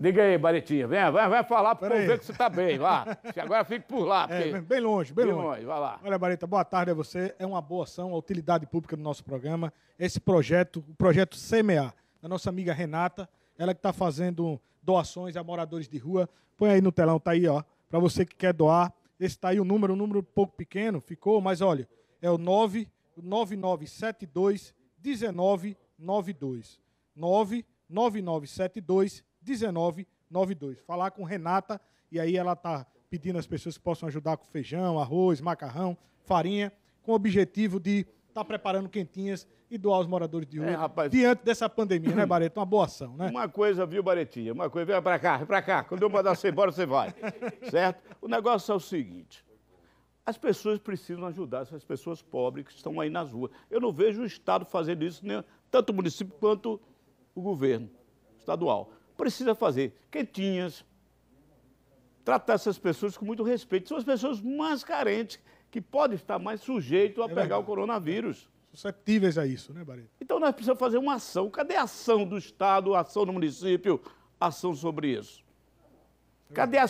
Diga aí, Baretinha, vem, vai, vai falar para o ver que você está bem, lá. Agora fique por lá. É, porque... É, bem longe, bem, bem longe. longe. Vai lá. Olha, Bareta, boa tarde a você. É uma boa ação, a utilidade pública do nosso programa. Esse projeto, o projeto CMA, da nossa amiga Renata, ela que está fazendo doações a moradores de rua. Põe aí no telão, tá aí, ó, para você que quer doar. Esse está aí o número, um número pouco pequeno, ficou, mas olha, é o 99972 1992. 99972 1992. Falar com Renata, e aí ela está pedindo as pessoas que possam ajudar com feijão, arroz, macarrão, farinha, com o objetivo de estar tá preparando quentinhas e doar aos moradores de rua é, rapaz, diante dessa pandemia, né, Barreto? Uma boa ação, né? Uma coisa, viu, Baretinha? Uma coisa, vem para cá, vem para cá. Quando eu mandar você embora, você vai. Certo? O negócio é o seguinte. As pessoas precisam ajudar essas pessoas pobres que estão aí nas ruas. Eu não vejo o Estado fazendo isso, nem, tanto o município quanto o governo estadual precisa fazer quentinhas, tratar essas pessoas com muito respeito. São as pessoas mais carentes que podem estar mais sujeitas a é pegar o coronavírus. Susceptíveis a isso, né, Barito? Então nós precisamos fazer uma ação. Cadê a ação do Estado, a ação do município, a ação sobre isso? Cadê a